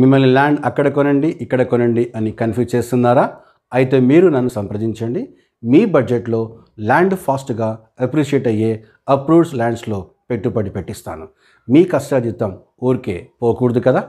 మిమ్మల్ని ల్యాండ్ అక్కడ కొనండి ఇక్కడ కొనండి అని కన్ఫ్యూజ్ చేస్తున్నారా అయితే మీరు నన్ను సంప్రదించండి మీ బడ్జెట్లో ల్యాండ్ ఫాస్ట్గా అప్రిషియేట్ అయ్యే అప్రూవ్డ్ ల్యాండ్స్లో పెట్టుబడి పెట్టిస్తాను మీ కష్టాజితం ఊరికే పోకూడదు కదా